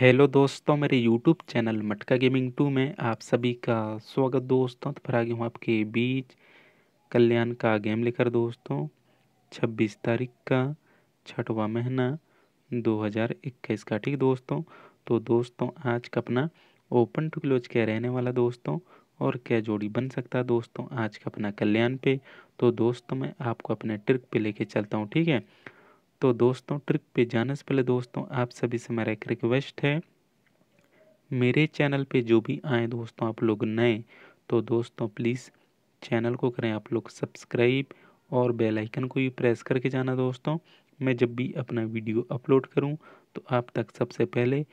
hello दोस्तों मेरे YouTube channel Matka gaming two में आप सभी का स्वागत दोस्तों तो फिर आ हूँ आपके बीच कल्याण का गेम लेकर दोस्तों 26 तारीख का छठवा महीना 2021 का ठीक दोस्तों तो दोस्तों आज का अपना ओपन टू क्लोज क्या रहने वाला दोस्तों और क्या जोड़ी बन सकता है दोस्तों आज का अपना कल्याण पे तो दोस्तों मैं आपको अपने ट्रिक पर लेके चलता हूँ ठीक है तो दोस्तों ट्रिप पे जाने से पहले दोस्तों आप सभी से मेरा एक रिक्वेस्ट है मेरे चैनल पे जो भी आए दोस्तों आप लोग नए तो दोस्तों प्लीज़ चैनल को करें आप लोग सब्सक्राइब और बेल आइकन को भी प्रेस करके जाना दोस्तों मैं जब भी अपना वीडियो अपलोड करूं तो आप तक सबसे पहले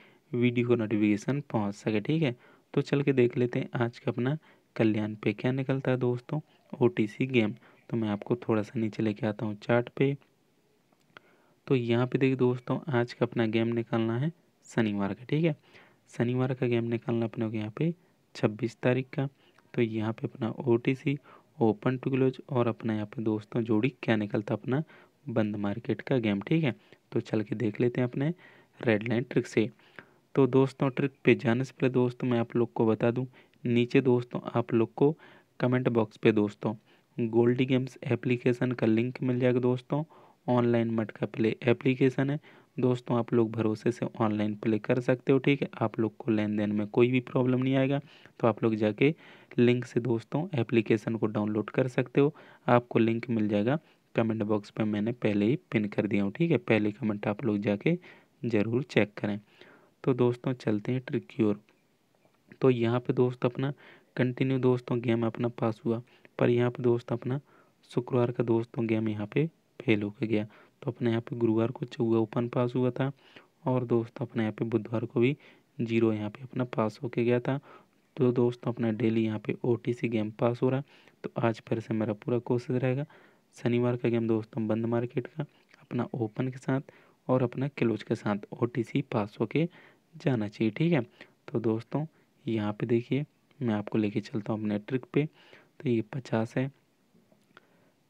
वीडियो का नोटिफिकेशन पहुंच सके ठीक है तो चल के देख लेते हैं आज का अपना कल्याण पे क्या निकलता है दोस्तों ओ गेम तो मैं आपको थोड़ा सा नीचे लेके आता हूँ चार्ट पे तो यहाँ पे देखिए दोस्तों आज का अपना गेम निकालना है शनिवार का ठीक है शनिवार का गेम निकालना अपने यहाँ पे छब्बीस तारीख का तो यहाँ पे अपना ओ ओपन टू क्लोज और अपना यहाँ पे दोस्तों जोड़ी क्या निकलता अपना बंद मार्केट का गेम ठीक है तो चल के देख लेते हैं अपने रेड लाइन ट्रिक से तो दोस्तों ट्रिक पे जाने से पहले दोस्तों मैं आप लोग को बता दूं नीचे दोस्तों आप लोग को कमेंट बॉक्स पे दोस्तों गोल्डी गेम्स एप्लीकेशन का लिंक मिल जाएगा दोस्तों ऑनलाइन मटका प्ले एप्लीकेशन है दोस्तों आप लोग भरोसे से ऑनलाइन प्ले कर सकते हो ठीक है आप लोग को लेन देन में कोई भी प्रॉब्लम नहीं आएगा तो आप लोग जाके लिंक से दोस्तों एप्लीकेशन को डाउनलोड कर सकते हो आपको लिंक मिल जाएगा कमेंट बॉक्स पे मैंने पहले ही पिन कर दिया हूँ ठीक है पहले कमेंट आप लोग जाके ज़रूर चेक करें तो दोस्तों चलते हैं ट्रिक की ओर तो यहाँ पे दोस्त अपना कंटिन्यू दोस्तों गेम अपना पास हुआ पर यहाँ पे दोस्त अपना शुक्रवार का दोस्तों गेम यहाँ पे फेल होकर गया तो अपने यहाँ पे गुरुवार को चौवा ओपन पास हुआ था और दोस्त अपने यहाँ पे बुधवार को भी जीरो यहाँ पे अपना पास होके गया था तो दोस्त अपना डेली यहाँ पे ओ गेम पास हो रहा तो आज फिर से मेरा पूरा कोशिश रहेगा शनिवार का गेम दोस्तों बंद मार्केट का अपना ओपन के साथ और अपना क्लोज के साथ ओ पास होके जाना चाहिए ठीक है तो दोस्तों यहाँ पे देखिए मैं आपको लेके चलता हूँ अपने ट्रिक पे तो ये पचास है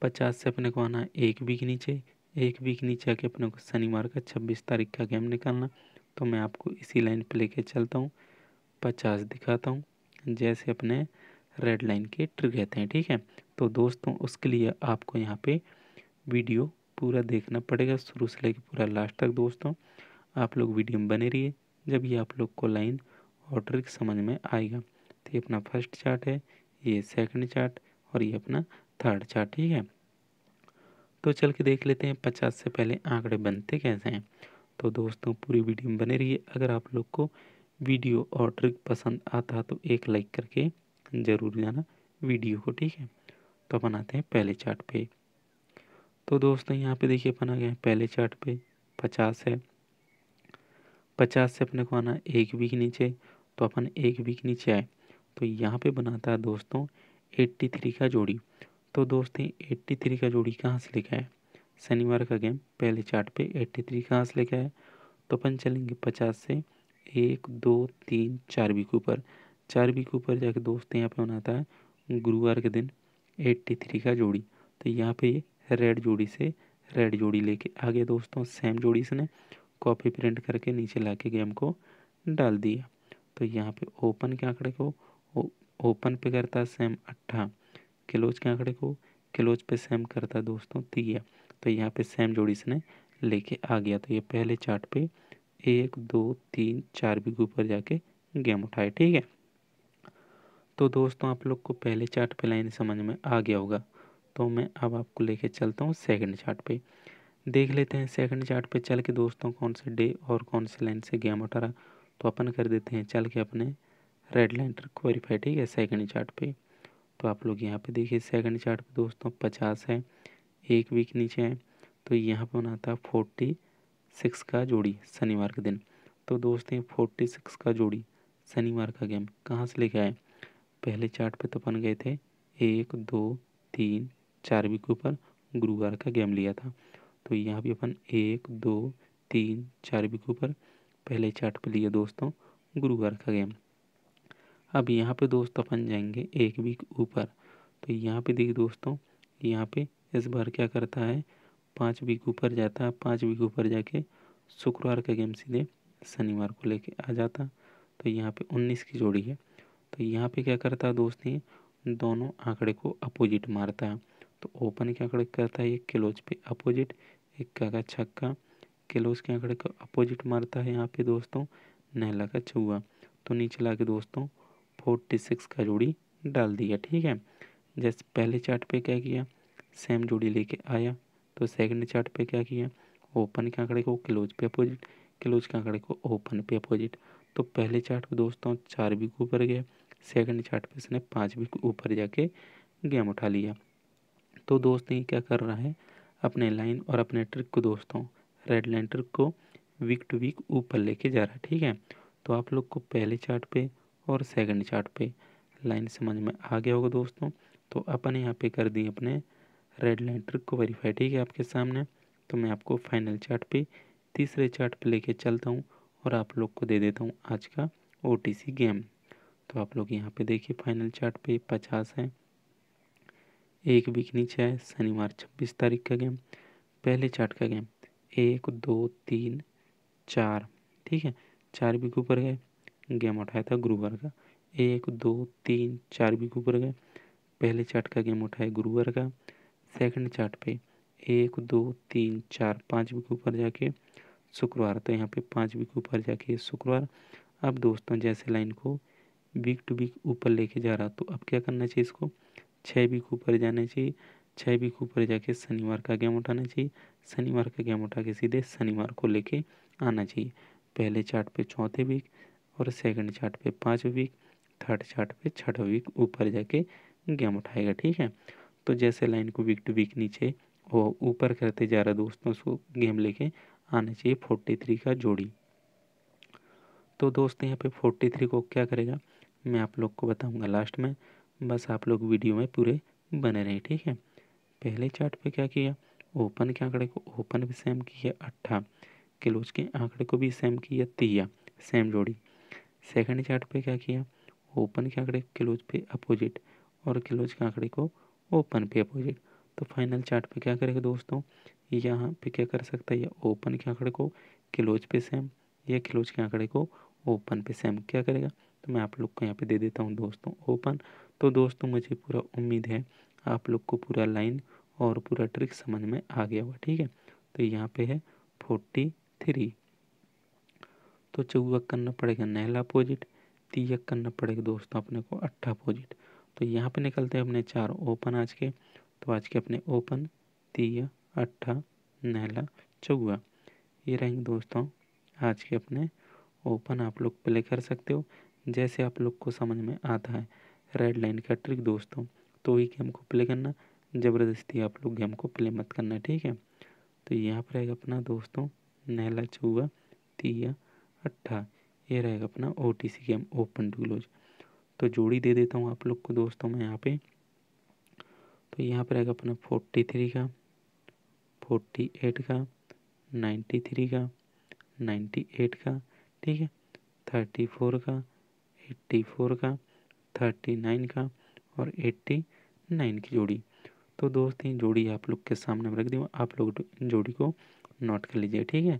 पचास से अपने को आना एक वीक नीचे एक वीक नीचे आके अपने को शनिवार का छब्बीस तारीख का गेम निकालना तो मैं आपको इसी लाइन पर लेके चलता हूँ पचास दिखाता हूँ जैसे अपने रेड लाइन के ट्रिक रहते हैं ठीक है तो दोस्तों उसके लिए आपको यहाँ पे वीडियो पूरा देखना पड़ेगा शुरू से लेकर पूरा लास्ट तक दोस्तों आप लोग वीडियो में बने रहिए जब ये आप लोग को लाइन और ट्रिक समझ में आएगा तो ये अपना फर्स्ट चार्ट है ये सेकंड चार्ट और ये अपना थर्ड चार्ट ठीक है तो चल के देख लेते हैं पचास से पहले आंकड़े बनते कैसे हैं तो दोस्तों पूरी वीडियो में बने रहिए अगर आप लोग को वीडियो और ट्रिक पसंद आता तो एक लाइक करके ज़रूर जाना वीडियो को ठीक है तो अपन आते हैं पहले चार्ट पे तो दोस्तों यहाँ पे देखिए अपन आ गए पहले चार्ट पे पचास है पचास से अपने को आना एक वीक नीचे तो अपन एक वीक नीचे आए तो यहाँ पे बनाता है दोस्तों एट्टी थ्री का जोड़ी तो दोस्तों एट्टी थ्री का जोड़ी कहाँ से लिखा है शनिवार का गेम पहले चार्ट पे एट्टी थ्री कहाँ से लिखा है तो अपन चलेंगे पचास से एक दो तीन चार बी के ऊपर चार बी के ऊपर जाके दोस्त यहाँ पे बनाता है गुरुवार के दिन एट्टी थ्री का जोड़ी तो यहाँ पे ये रेड जोड़ी से रेड जोड़ी लेके आ गया दोस्तों सेम जोड़ी इसने कॉपी प्रिंट करके नीचे ला के गेम को डाल दिया तो यहाँ पे ओपन के आंकड़े को ओपन पे करता है सेम अट्ठा क्लोज के आंकड़े को क्लोज पे सेम करता है दोस्तों तीया तो, तो यहाँ पे सेम जोड़ी इसने लेके आ गया तो ये पहले चार्ट पे एक दो तीन चार बिग ऊपर जाके गेम उठाए ठीक है तो दोस्तों आप लोग को पहले चार्ट पे लाइन समझ में आ गया होगा तो मैं अब आपको लेके चलता हूँ सेकंड चार्ट पे देख लेते हैं सेकंड चार्ट पे चल के दोस्तों कौन से डे और कौन से लाइन से गेम उठा रहा तो अपन कर देते हैं चल के अपने रेड लाइन क्वारीफाई ठीक है सेकंड चार्ट पे तो आप लोग यहाँ पे देखिए सेकंड चार्ट पे दोस्तों पचास है एक वीक नीचे है तो यहाँ पे बना था फोर्टी सिक्स का जोड़ी शनिवार के दिन तो दोस्तों फोर्टी सिक्स का जोड़ी शनिवार का गेम कहाँ से लेके आए पहले चार्ट पे तो बन गए थे एक दो तीन चार वीक के ऊपर गुरुवार का गेम लिया था तो यहाँ भी अपन एक दो तीन चार वीक के ऊपर पहले चार्ट पे लिए दोस्तों गुरुवार का गेम अब यहाँ पे दोस्तों अपन जाएंगे एक वीक ऊपर तो यहाँ पे देखिए दोस्तों यहाँ पे इस बार क्या करता है पाँच वीक ऊपर जाता है पाँच वीक ऊपर जाके शुक्रवार का गेम सीधे शनिवार को लेके आ जाता तो यहाँ पे उन्नीस की जोड़ी है तो यहाँ पे क्या करता है दोस्त ये दोनों आंकड़े को अपोजिट मारता है तो ओपन के आंकड़े करता है ये क्लोज पे अपोजिट एक का का छक्का क्लोज के आंकड़े को अपोजिट मारता है यहाँ पे दोस्तों नहला का छुआ तो नीचे ला के दोस्तों फोर्टी सिक्स का जोड़ी डाल दिया ठीक है जैसे पहले चार्ट पे क्या किया सेम जोड़ी लेके आया तो सेकंड चार्ट पे क्या किया ओपन के आंकड़े को क्लोज पे अपोजिट क्लोज के आंकड़े को ओपन पे अपोजिट तो पहले चार्ट पे दोस्तों चार भी ऊपर गया सेकंड चार्ट पे इसने पाँच भी ऊपर जाके गेम उठा लिया तो दोस्त ये क्या कर रहा है अपने लाइन और अपने ट्रिक को दोस्तों रेड लाइन ट्रिक को वीक टू वीक ऊपर लेके जा रहा है ठीक है तो आप लोग को पहले चार्ट पे और सेकंड चार्ट पे लाइन समझ में आ गया होगा दोस्तों तो अपन यहाँ पे कर दी अपने रेड लाइन ट्रिक को वेरीफाई ठीक है आपके सामने तो मैं आपको फाइनल चार्ट पे तीसरे चार्ट पे लेके चलता हूँ और आप लोग को दे देता हूँ आज का ओ गेम तो आप लोग यहाँ पे देखिए फाइनल चार्ट पे पचास है एक वीक नीचे है शनिवार छब्बीस तारीख का गेम पहले चार्ट का गेम एक दो तीन चार ठीक है चार वीक ऊपर गए गेम उठाया था गुरुवार का एक दो तीन चार वीक ऊपर गए पहले चार्ट का गेम उठाया गुरुवार का सेकंड चार्ट पे एक दो तीन चार पाँच वीक ऊपर जाके शुक्रवार तो यहाँ पे पाँच वीक ऊपर जाके शुक्रवार अब दोस्तों जैसे लाइन को वीक टू वीक ऊपर लेके जा रहा तो अब क्या करना चाहिए इसको छः वीक ऊपर जाना चाहिए छः वीक ऊपर जाके शनिवार का गेम उठाना चाहिए शनिवार का गेम उठा के सीधे शनिवार को लेके आना चाहिए पहले चार्ट पे चौथे वीक और सेकंड चार्ट पे पाँच वीक थर्ड चार्ट पे छठ वीक ऊपर जाके गेम उठाएगा ठीक है तो जैसे लाइन को वीक टू वीक नीचे वो ऊपर करते जा रहा दोस्तों उसको गेम लेके आना चाहिए फोर्टी थ्री का जोड़ी तो दोस्त यहाँ पे फोर्टी थ्री को क्या करेगा मैं आप लोग को बताऊँगा लास्ट में बस आप लोग वीडियो में पूरे बने रहें ठीक है पहले चार्ट पे क्या किया ओपन के आंकड़े को ओपन भी सेम किया अट्ठा क्लोज के आंकड़े को भी सेम किया तिया सेम जोड़ी सेकंड चार्ट पे क्या किया ओपन के आंकड़े क्लोज पे अपोजिट और क्लोज के आंकड़े को ओपन पे अपोजिट तो फाइनल चार्ट पे क्या करेगा दोस्तों यहाँ पे क्या कर सकता है या ओपन के आंकड़े को क्लोज पे सेम या क्लोज के आंकड़े को ओपन पे सेम क्या करेगा तो मैं आप लोग को यहाँ पे दे देता हूँ दोस्तों ओपन तो दोस्तों मुझे पूरा उम्मीद है आप लोग को पूरा लाइन और पूरा ट्रिक समझ में आ गया हुआ ठीक है तो यहाँ पे है फोर्टी थ्री तो चौवा करना पड़ेगा नहला अपोजिट तीयक करना पड़ेगा दोस्तों अपने को अट्ठा अपोजिट तो यहाँ पे निकलते हैं अपने चार ओपन आज के तो आज के अपने ओपन तीय अट्ठा नहला चौवा ये रहेंगे दोस्तों आज के अपने ओपन आप लोग प्ले कर सकते हो जैसे आप लोग को समझ में आता है रेड लाइन का ट्रिक दोस्तों तो ही गेम को प्ले करना ज़बरदस्ती आप लोग गेम को प्ले मत करना ठीक है तो यहाँ पर रहेगा अपना दोस्तों नहला चौवा तीया अट्ठा ये रहेगा अपना O T C game open to close तो जोड़ी दे देता हूँ आप लोग को दोस्तों मैं यहाँ पे तो यहाँ पर रहेगा अपना फोर्टी थ्री का फोर्टी एट का नाइन्टी थ्री का नाइन्टी एट का ठीक है थर्टी फोर का एट्टी फोर का थर्टी नाइन का और एट्टी नाइन की जोड़ी तो दोस्त ये जोड़ी आप लोग के सामने रख दी आप लोग जोड़ी को नोट कर लीजिए ठीक है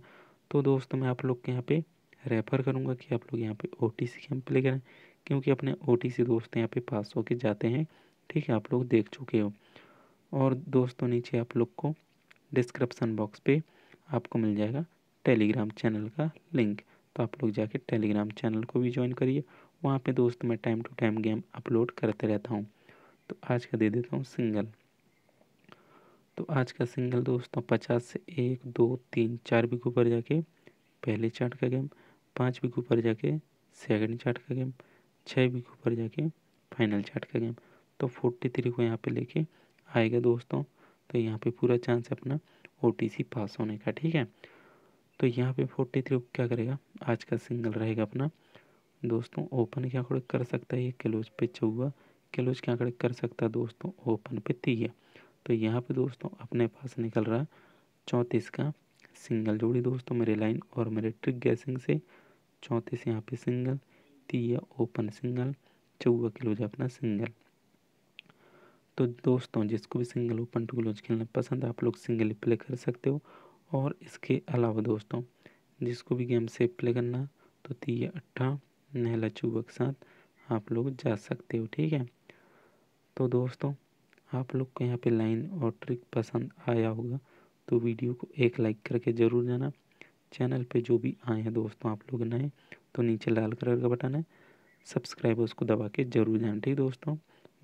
तो दोस्तों मैं आप लोग के यहाँ पे रेफ़र करूँगा कि आप लोग यहाँ पे O T C camp play करें क्योंकि अपने ओ टी सी दोस्त यहाँ पे पास होके जाते हैं ठीक है आप लोग देख चुके हो और दोस्तों नीचे आप लोग को डिस्क्रिप्सन बॉक्स पे आपको मिल जाएगा टेलीग्राम चैनल का लिंक तो आप लोग जाके टेलीग्राम चैनल को भी ज्वाइन करिए वहाँ पे दोस्त मैं time to time game upload करते रहता हूँ तो आज का दे देता हूँ सिंगल तो आज का सिंगल दोस्तों पचास से एक दो तीन चार भी ऊपर जाके पहले चार्ट का गेम पाँच वीक ऊपर जाके सेकंड चार्ट का गेम छः वीक ऊपर जाके फाइनल चार्ट का गेम तो फोर्टी थ्री को यहाँ पे लेके आएगा दोस्तों तो यहाँ पे पूरा चांस है अपना ओ पास होने का ठीक है तो यहाँ पे फोर्टी थ्री क्या करेगा आज का सिंगल रहेगा अपना दोस्तों ओपन क्या आंकड़े कर सकता है ये क्लोज पे चौवा क्लोज क्या आंकड़े कर सकता है दोस्तों ओपन पे तीया तो यहाँ पे दोस्तों अपने पास निकल रहा है चौंतीस का सिंगल जोड़ी दोस्तों मेरे लाइन और मेरे ट्रिक गैसिंग से चौंतीस यहाँ पे सिंगल तीया ओपन सिंगल चौवा क्लोज अपना सिंगल तो दोस्तों जिसको भी सिंगल ओपन टू क्लोज खेलना पसंद आप लोग सिंगल ही प्ले कर सकते हो और इसके अलावा दोस्तों जिसको भी गेम से प्ले करना तो तीया अट्ठा नहला चूबा के साथ आप लोग जा सकते हो ठीक है तो दोस्तों आप लोग को यहाँ पे लाइन और ट्रिक पसंद आया होगा तो वीडियो को एक लाइक करके ज़रूर जाना चैनल पे जो भी आए हैं दोस्तों आप लोग नए तो नीचे लाल कलर का बटन है सब्सक्राइब उसको दबा के जरूर जान ठीक दोस्तों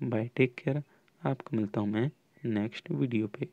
बाय टेक केयर आपको मिलता हूँ मैं नेक्स्ट वीडियो पे